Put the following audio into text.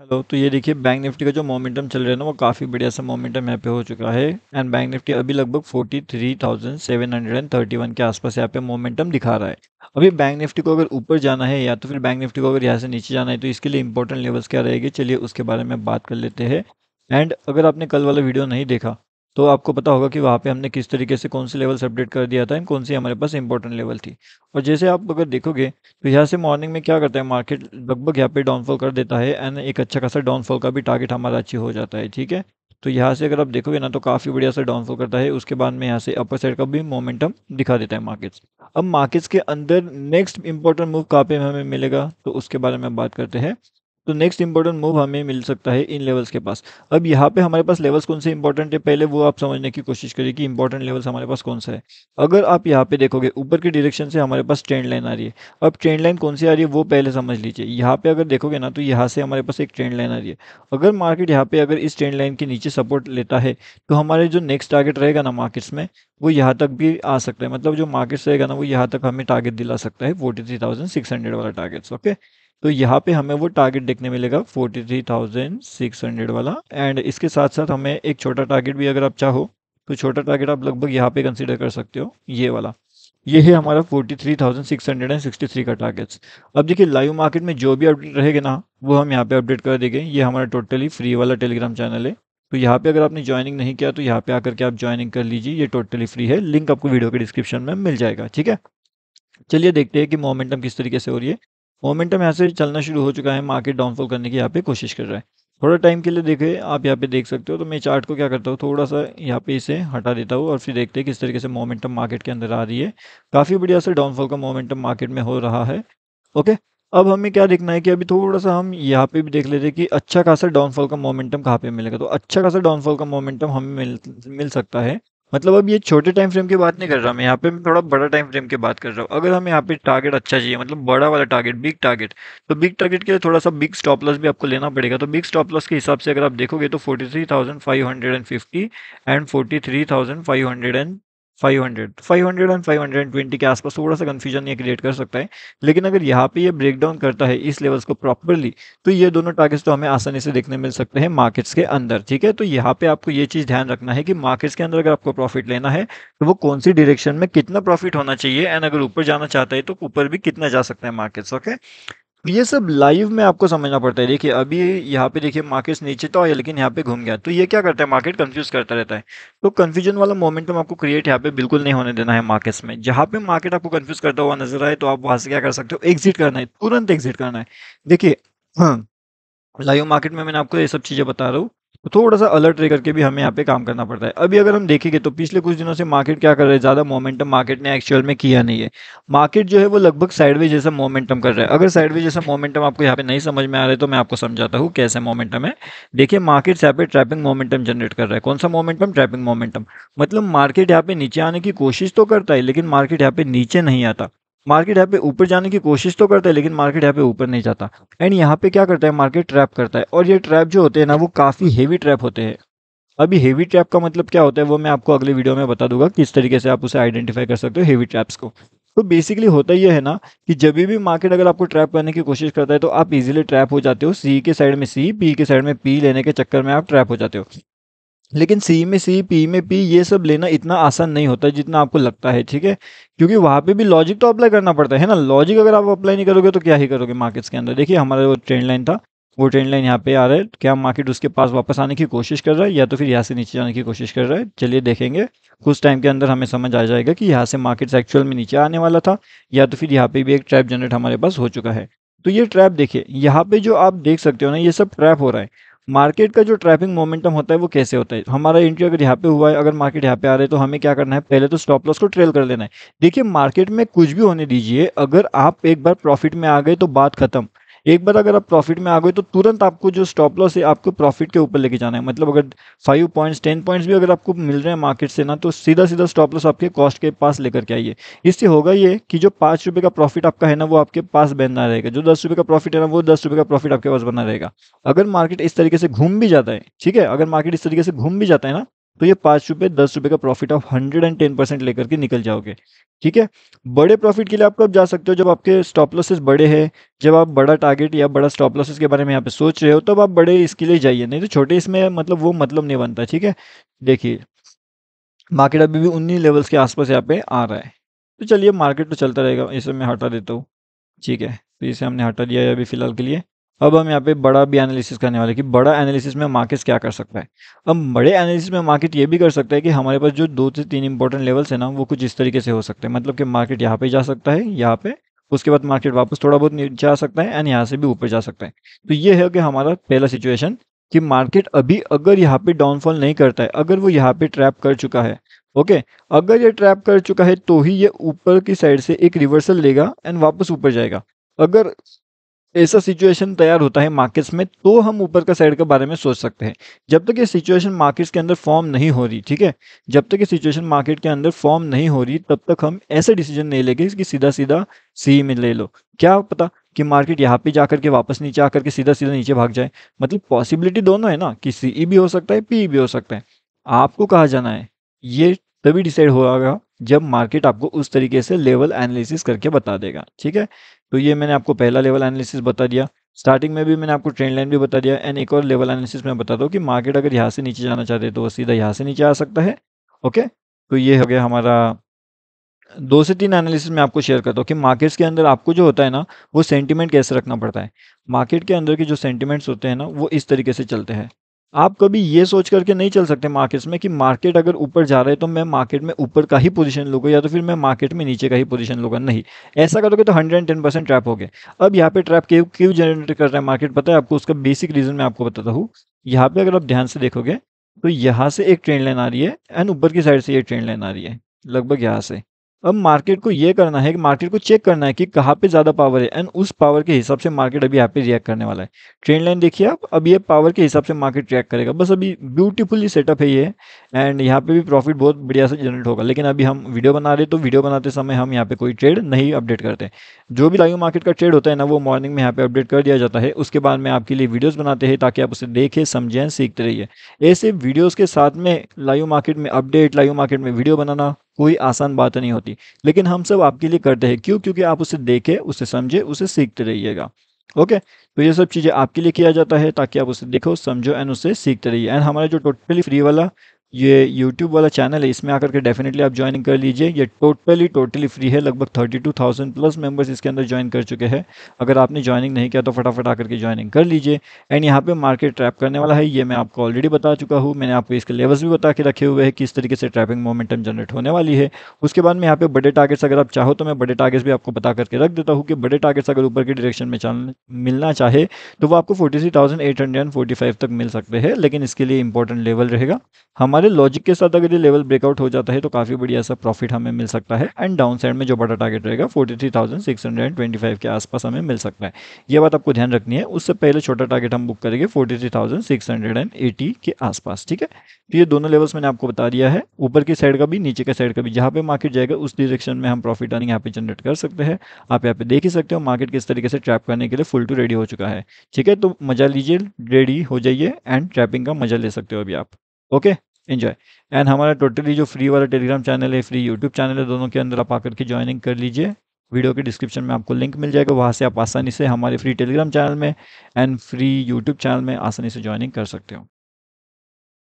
hello तो ये देखिए बैंक निफ्टी का जो मोमेंटम चल रहा है ना वो काफ़ी बढ़िया सा मोमेंटम यहाँ पे हो चुका है एंड बैंक निफ्टी अभी लगभग 43,731 के आसपास यहाँ पे मोमेंटम दिखा रहा है अभी बैंक निफ्टी को अगर ऊपर जाना है या तो फिर बैंक निफ्टी को अगर यहाँ से नीचे जाना है तो इसके लिए इंपॉर्टेंट लेवल्स क्या रहेगी चलिए उसके बारे में बात कर लेते हैं एंड अगर आपने कल वाला वीडियो नहीं देखा तो आपको पता होगा कि वहाँ पे हमने किस तरीके से कौन सी लेवल्स अपडेट कर दिया था एंड कौन सी हमारे पास इंपॉर्टेंट लेवल थी और जैसे आप अगर देखोगे तो यहाँ से मॉर्निंग में क्या करता है मार्केट लगभग यहाँ पे डाउनफॉल कर देता है एंड एक अच्छा खासा डाउनफॉल का भी टारगेट हमारा अच्छी हो जाता है ठीक है तो यहाँ से अगर आप देखोगे ना तो काफ़ी बढ़िया सा डाउनफॉल करता है उसके बाद में यहाँ से अपर साइड का भी मोमेंटम दिखा देता है मार्केट्स अब मार्केट्स के अंदर नेक्स्ट इंपॉर्टेंट मूव कहाँ पे हमें मिलेगा तो उसके बारे में बात करते हैं तो नेक्स्ट इंपॉर्टेंट मूव हमें मिल सकता है इन लेवल्स के पास अब यहाँ पे हमारे पास लेवल्स कौन से इंपॉर्टेंट है पहले वो आप समझने की कोशिश करिए कि इंपॉर्टेंट लेवल्स हमारे पास कौन सा है अगर आप यहाँ पे देखोगे ऊपर के डायरेक्शन से हमारे पास ट्रेंड लाइन आ रही है अब ट्रेंड लाइन कौन सी आ रही है वो पहले समझ लीजिए यहाँ पे अगर देखोगे ना तो यहाँ से हमारे पास एक ट्रेंड लाइन आ रही है अगर मार्केट यहाँ पे अगर इस ट्रेंड लाइन के नीचे सपोर्ट लेता है तो हमारे जो नेक्स्ट टारगेट रहेगा ना मार्केट्स में वो यहाँ तक भी आ सकता है मतलब जो मार्केट्स रहेगा ना वो यहाँ तक हमें टारगेट दिला सकता है forty three thousand six hundred वाला टारगेट्स ओके तो यहाँ पे हमें वो टारगेट देखने मिलेगा 43,600 वाला एंड इसके साथ साथ हमें एक छोटा टारगेट भी अगर आप चाहो तो छोटा टारगेट आप लगभग यहाँ पे कंसीडर कर सकते हो ये वाला ये है हमारा 43,663 का टारगेट्स अब देखिए लाइव मार्केट में जो भी अपडेट रहेगा ना वो हम यहाँ पे अपडेट कर देंगे ये हमारा टोटली फ्री वाला टेलीग्राम चैनल है तो यहाँ पे अगर आपने ज्वाइनिंग नहीं किया तो यहाँ पे आकर के आप ज्वाइनिंग कर लीजिए ये टोटली फ्री है लिंक आपको वीडियो के डिस्क्रिप्शन में मिल जाएगा ठीक है चलिए देखते हैं कि मोमेंटम किस तरीके से हो रही है मोमेंटम यहाँ से चलना शुरू हो चुका है मार्केट डाउनफॉल करने की यहाँ पे कोशिश कर रहा है थोड़ा टाइम के लिए देखे आप यहाँ पे देख सकते हो तो मैं चार्ट को क्या करता हूँ थोड़ा सा यहाँ पे इसे हटा देता हूँ और फिर देखते हैं किस तरीके से मोमेंटम मार्केट के अंदर आ रही है काफ़ी बढ़िया से डाउनफॉल का मोमेंटम मार्केट में हो रहा है ओके अब हमें क्या देखना है कि अभी थोड़ा सा हम यहाँ पे भी देख लेते हैं कि अच्छा खासा डाउनफॉल का मोमेंटम कहाँ पे मिलेगा तो अच्छा खासा डाउनफॉल का मोमेंटम हमें मिल मिल सकता है मतलब अब ये छोटे टाइम फ्रेम की बात नहीं कर रहा मैं यहाँ पे मैं थोड़ा बड़ा टाइम फ्रेम की बात कर रहा हूँ अगर हमें यहाँ पे टारगेट अच्छा चाहिए मतलब बड़ा वाला टारगेट बिग टारगेट तो बिग टारगेट के लिए थोड़ा सा बिग स्टॉप लॉस भी आपको लेना पड़ेगा तो बिग स्टॉप लॉस के हिसाब से अगर आप देखोगे तो forty three thousand five hundred and fifty and forty three thousand five hundred and 500 500 and 520 के आसपास थोड़ा सा कन्फ्यूजन ये क्रिएट कर सकता है लेकिन अगर यहाँ पे ये ब्रेक डाउन करता है इस लेवल्स को प्रॉपरली तो ये दोनों टारगेट्स तो हमें आसानी से देखने मिल सकते हैं मार्केट्स के अंदर ठीक है तो यहाँ पे आपको ये चीज़ ध्यान रखना है कि मार्केट्स के अंदर अगर आपको प्रॉफिट लेना है तो वो कौन सी डिरेक्शन में कितना प्रॉफिट होना चाहिए एंड अगर ऊपर जाना चाहता है तो ऊपर भी कितना जा सकता है मार्केट्स ओके ये सब लाइव में आपको समझना पड़ता है देखिए अभी यहाँ पे देखिए मार्केट नीचे तो आया लेकिन यहाँ पे घूम गया तो ये क्या करता है मार्केट कंफ्यूज करता रहता है तो कंफ्यूजन वाला मोमेंटम आपको क्रिएट यहाँ पे बिल्कुल नहीं होने देना है मार्केट्स में जहाँ पे मार्केट आपको कंफ्यूज करता हुआ नजर आए तो आप वहां से क्या कर सकते हो एग्जिट करना है तुरंत एग्जिट करना है देखिए हाँ लाइव मार्केट में मैंने आपको ये सब चीज़ें बता रहा हूँ तो थोड़ा सा अलर्ट रह करके भी हमें यहाँ पे काम करना पड़ता है अभी अगर हम देखेंगे तो पिछले कुछ दिनों से मार्केट क्या कर रहा है ज़्यादा मोमेंटम मार्केट ने एक्चुअल में किया नहीं है मार्केट जो है वो लगभग साइडवेज जैसा मोमेंटम कर रहा है अगर साइडवे जैसा मोमेंटम आपको यहाँ पे नहीं समझ में आ रहा है तो मैं आपको समझाता हूँ कैसे मोमेंटम है देखिए मार्केट यहाँ पे ट्रैपिंग मोमेंटम जनरेट कर रहा है कौन सा मोमेंटम ट्रैपिंग मोमेंटम मतलब मार्केट यहाँ पे नीचे आने की कोशिश तो करता है लेकिन मार्केट यहाँ पे नीचे नहीं आता मार्केट यहाँ पे ऊपर जाने की कोशिश तो करता है लेकिन मार्केट यहाँ पे ऊपर नहीं जाता एंड यहाँ पे क्या करता है मार्केट ट्रैप करता है और ये ट्रैप जो होते हैं ना वो काफ़ी हेवी ट्रैप होते हैं अभी हेवी ट्रैप का मतलब क्या होता है वो मैं आपको अगले वीडियो में बता दूंगा किस तरीके से आप उसे आइडेंटिफाई कर सकते हो हेवी ट्रैप्स को तो बेसिकली होता यह है ना कि जब भी मार्केट अगर आपको ट्रैप करने की कोशिश करता है तो आप इजीली ट्रैप हो जाते हो सी के साइड में सी पी के साइड में पी लेने के चक्कर में आप ट्रैप हो जाते हो लेकिन सी में सी पी में पी ये सब लेना इतना आसान नहीं होता जितना आपको लगता है ठीक है क्योंकि वहाँ पे भी लॉजिक तो अप्लाई करना पड़ता है ना लॉजिक अगर आप अप्लाई नहीं करोगे तो क्या ही करोगे मार्केट्स के अंदर देखिए हमारा वो ट्रेंड लाइन था वो ट्रेंड लाइन यहाँ पे आ रहा है क्या मार्केट उसके पास वापस आने की कोशिश कर रहा है या तो फिर यहाँ से नीचे जाने की कोशिश कर रहा है चलिए देखेंगे कुछ टाइम के अंदर हमें समझ आ जाएगा कि यहाँ से मार्केट्स एक्चुअल में नीचे आने वाला था या तो फिर यहाँ पे भी एक ट्रैप जनरेट हमारे पास हो चुका है तो ये ट्रैप देखिए यहाँ पे जो आप देख सकते हो ना ये सब ट्रैप हो रहा है मार्केट का जो ट्रैपिंग मोमेंटम होता है वो कैसे होता है हमारा इंट्री अगर यहाँ पे हुआ है अगर मार्केट यहाँ पे आ रहा है तो हमें क्या करना है पहले तो स्टॉप लॉस को ट्रेल कर लेना है देखिए मार्केट में कुछ भी होने दीजिए अगर आप एक बार प्रॉफिट में आ गए तो बात खत्म एक बार अगर आप प्रॉफिट में आ गए तो तुरंत आपको जो स्टॉप लॉस है आपको प्रॉफिट के ऊपर लेके जाना है मतलब अगर फाइव पॉइंट्स टेन पॉइंट्स भी अगर आपको मिल रहे हैं मार्केट से ना तो सीधा सीधा स्टॉप लॉस आपके कॉस्ट के पास लेकर के आइए इससे होगा ये कि जो पाँच रुपये का प्रॉफिट आपका है ना वो आपके पास बनना रहेगा जो दस रुपये का प्रॉफिट है ना वो दस रुपये का प्रॉफिट आपके पास बना रहेगा अगर मार्केट इस तरीके से घूम भी जाता है ठीक है अगर मार्केट इस तरीके से घूम भी जाता है ना तो ये पाँच रुपये दस रुपये का प्रॉफिट आप हंड्रेड एंड टेन परसेंट लेकर के निकल जाओगे ठीक है बड़े प्रॉफिट के लिए आप कब जा सकते हो जब आपके स्टॉप लॉसेस बड़े हैं जब आप बड़ा टारगेट या बड़ा स्टॉप लॉसेस के बारे में यहाँ पे सोच रहे हो तब आप बड़े इसके लिए जाइए नहीं तो छोटे इसमें मतलब वो मतलब नहीं बनता ठीक है देखिए मार्केट अभी भी उन्नीस लेवल्स के आसपास यहाँ पे आ रहा है तो चलिए मार्केट तो चलता रहेगा इसे मैं हटा देता हूँ ठीक है तो इसे हमने हटा दिया है अभी फ़िलहाल के लिए अब हम यहाँ पे बड़ा भी एनालिसिस करने वाले कि बड़ा एनालिसिस में मार्केट क्या कर सकता है अब बड़े एनालिसिस में मार्केट ये भी कर सकता है कि हमारे पास जो दो से तीन इंपॉर्टेंट लेवल्स है ना वो कुछ इस तरीके से हो सकते हैं मतलब कि मार्केट यहाँ पे जा सकता है यहाँ पे उसके बाद मार्केट वापस थोड़ा बहुत नीचे आ सकता है एंड यहाँ से भी ऊपर जा सकता है तो ये है कि हमारा पहला सिचुएशन कि मार्केट अभी अगर यहाँ पे डाउनफॉल नहीं करता है अगर वो यहाँ पे ट्रैप कर चुका है ओके अगर ये ट्रैप कर चुका है तो ही ये ऊपर की साइड से एक रिवर्सल लेगा एंड वापस ऊपर जाएगा अगर ऐसा सिचुएशन तैयार होता है मार्केट्स में तो हम ऊपर का साइड के बारे में सोच सकते हैं जब तक ये सिचुएशन मार्केट्स के अंदर फॉर्म नहीं हो रही ठीक है जब तक ये सिचुएशन मार्केट के अंदर फॉर्म नहीं हो रही तब तक हम ऐसे डिसीजन नहीं लेंगे कि सीधा सीधा सी में ले लो क्या पता कि मार्केट यहाँ पे जाकर के वापस नीचे आकर के सीधा सीधा नीचे भाग जाए मतलब पॉसिबिलिटी दोनों है ना कि सी भी हो सकता है पी भी हो सकता है आपको कहा जाना है ये तभी डिसाइड होगा जब मार्केट आपको उस तरीके से लेवल एनालिसिस करके बता देगा ठीक है तो ये मैंने आपको पहला लेवल एनालिसिस बता दिया स्टार्टिंग में भी मैंने आपको ट्रेंड लाइन भी बता दिया एंड एक और लेवल एनालिसिस में बता दूँ कि मार्केट अगर यहाँ से नीचे जाना चाहते तो वो सीधा यहाँ से नीचे आ सकता है ओके तो ये हो गया हमारा दो से तीन एनालिसिस में आपको शेयर करता हूँ कि मार्केट्स के अंदर आपको जो होता है ना वो सेंटिमेंट कैसे रखना पड़ता है मार्केट के अंदर के जो सेंटिमेंट्स होते हैं ना वो इस तरीके से चलते हैं आप कभी ये सोच करके नहीं चल सकते मार्केट्स में कि मार्केट अगर ऊपर जा रहा है तो मैं मार्केट में ऊपर का ही पोजीशन लूँगा या तो फिर मैं मार्केट में नीचे का ही पोजीशन लूँगा नहीं ऐसा करोगे तो hundred and ten percent trap हो गए अब यहाँ पे ट्रैप क्यों क्यों जनरेट कर रहा है मार्केट पता है आपको उसका बेसिक रीज़न मैं आपको बताता हूँ यहाँ पर अगर आप ध्यान से देखोगे तो यहाँ से एक ट्रेन लाइन आ रही है एंड ऊपर की साइड से ये ट्रेन लाइन आ रही है लगभग यहाँ से अब मार्केट को ये करना है कि मार्केट को चेक करना है कि कहाँ पे ज़्यादा पावर है एंड उस पावर के हिसाब से मार्केट अभी यहाँ पे रिएक्ट करने वाला है ट्रेंड लाइन देखिए आप अब ये पावर के हिसाब से मार्केट रिएक्ट करेगा बस अभी ब्यूटीफुली सेटअप है ये एंड यहाँ पे भी प्रॉफिट बहुत बढ़िया से जनरेट होगा लेकिन अभी हम वीडियो बना रहे तो वीडियो बनाते समय हम यहाँ पे कोई ट्रेड नहीं अपडेट करते जो भी लाइव मार्केट का ट्रेड होता है ना वो मॉर्निंग में यहाँ पे अपडेट कर दिया जाता है उसके बाद में आपके लिए वीडियोज़ बनाते हैं ताकि आप उसे देखें समझें सीखते रहिए ऐसे वीडियोज़ के साथ में लाइव मार्केट में अपडेट लाइव मार्केट में वीडियो बनाना कोई आसान बात नहीं होती लेकिन हम सब आपके लिए करते हैं क्यों क्योंकि आप उसे देखें उसे समझे उसे सीखते रहिएगा ओके तो ये सब चीज़ें आपके लिए किया जाता है ताकि आप उसे देखो समझो एंड उसे सीखते रहिए एंड हमारा जो टोटली फ्री वाला ये यूट्यूब वाला चैनल है इसमें आकर के डेफिनेटली आप ज्वाइन कर लीजिए ये टोटली टोटली फ्री है लगभग thirty two thousand plus members इसके अंदर ज्वाइन कर चुके हैं अगर आपने ज्वाइनिंग नहीं किया तो फटाफट आकर के ज्वाइनिंग कर लीजिए एंड यहाँ पे मार्केट ट्रैप करने वाला है ये मैं आपको ऑलरेडी बता चुका हूँ मैंने आपको इसके लेवल्स भी बता के रखे हुए हैं किस तरीके से ट्रैपिंग मोमेंटम जनरेट होने वाली है उसके बाद में यहाँ पे बड़े टारगेट्स अगर आप चाहो तो मैं बड़े टारगेट्स भी आपको बता करके रख देता हूँ कि बड़े टारगेट्स अगर ऊपर की डायरेक्शन में मिलना चाहे तो वो आपको फोर्टी तक मिल सकते हैं लेकिन इसके लिए इंपॉर्टेंट लेवल रहेगा हमारे हमारे लॉजिक के साथ अगर ये लेवल ब्रेकआउट हो जाता है तो काफ़ी बढ़िया सा प्रॉफिट हमें मिल सकता है एंड डाउन साइड में जो बड़ा टारगेट रहेगा 43,625 के आसपास हमें मिल सकता है ये बात आपको ध्यान रखनी है उससे पहले छोटा टारगेट हम बुक करेंगे 43,680 के आसपास ठीक है तो ये दोनों लेवल्स मैंने आपको बता दिया है ऊपर की साइड का भी नीचे के साइड का भी जहाँ पे मार्केट जाएगा उस डिरेक्शन में हम प्रॉफिट अर्निंग यहाँ पे जनरेट कर सकते हैं आप यहाँ पे देख ही सकते हो मार्केट किस तरीके से ट्रैप करने के लिए फुल टू रेडी हो चुका है ठीक है तो मजा लीजिए रेडी हो जाइए एंड ट्रैपिंग का मजा ले सकते हो अभी आप ओके इन्जॉय एंड हमारा टोटली जो फ्री वाला टेलीग्राम चैनल है फ्री यूट्यूब चैनल है दोनों के अंदर आप आकर के ज्वाइनिंग कर लीजिए वीडियो के डिस्क्रिप्शन में आपको लिंक मिल जाएगा वहाँ से आप आसानी से हमारे फ्री टेलीग्राम चैनल में एंड फ्री यूट्यूब चैनल में आसानी से ज्वाइनिंग कर सकते हो